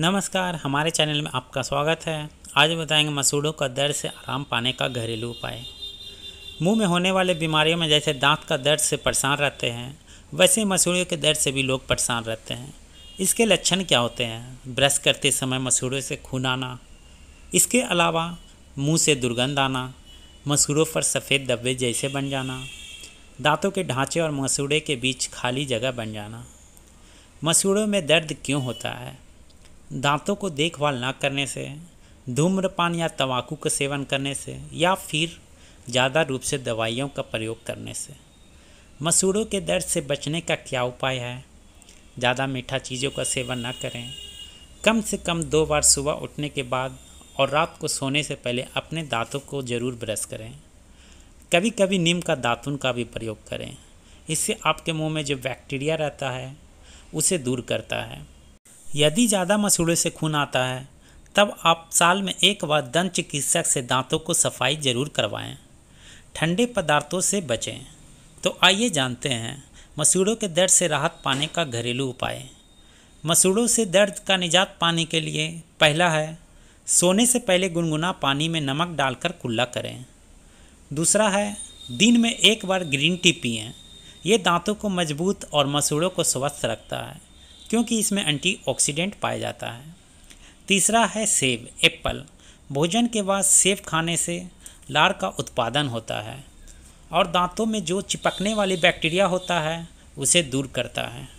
नमस्कार हमारे चैनल में आपका स्वागत है आज बताएंगे मसूड़ों का दर्द से आराम पाने का घरेलू उपाय मुंह में होने वाले बीमारियों में जैसे दांत का दर्द से परेशान रहते हैं वैसे मसूड़ों के दर्द से भी लोग परेशान रहते हैं इसके लक्षण क्या होते हैं ब्रश करते समय मसूड़ों से खून आना इसके अलावा मुँह से दुर्गंध आना मसूड़ों पर सफ़ेद दब्बे जैसे बन जाना दांतों के ढांचे और मसूड़े के बीच खाली जगह बन जाना मसूड़ों में दर्द क्यों होता है दांतों को देखभाल ना करने से धूम्रपान या तंबाकू का सेवन करने से या फिर ज़्यादा रूप से दवाइयों का प्रयोग करने से मसूड़ों के दर्द से बचने का क्या उपाय है ज़्यादा मीठा चीज़ों का सेवन ना करें कम से कम दो बार सुबह उठने के बाद और रात को सोने से पहले अपने दांतों को ज़रूर ब्रश करें कभी कभी नीम का दातुन का भी प्रयोग करें इससे आपके मुंह में जो बैक्टीरिया रहता है उसे दूर करता है यदि ज़्यादा मसूड़े से खून आता है तब आप साल में एक बार दंत चिकित्सक से दांतों को सफाई ज़रूर करवाएं ठंडे पदार्थों से बचें तो आइए जानते हैं मसूड़ों के दर्द से राहत पाने का घरेलू उपाय मसूड़ों से दर्द का निजात पाने के लिए पहला है सोने से पहले गुनगुना पानी में नमक डालकर कुल्ला करें दूसरा है दिन में एक बार ग्रीन टी पिए ये दांतों को मजबूत और मसूड़ों को स्वस्थ रखता है क्योंकि इसमें एंटीऑक्सीडेंट पाया जाता है तीसरा है सेब एप्पल भोजन के बाद सेब खाने से लार का उत्पादन होता है और दांतों में जो चिपकने वाले बैक्टीरिया होता है उसे दूर करता है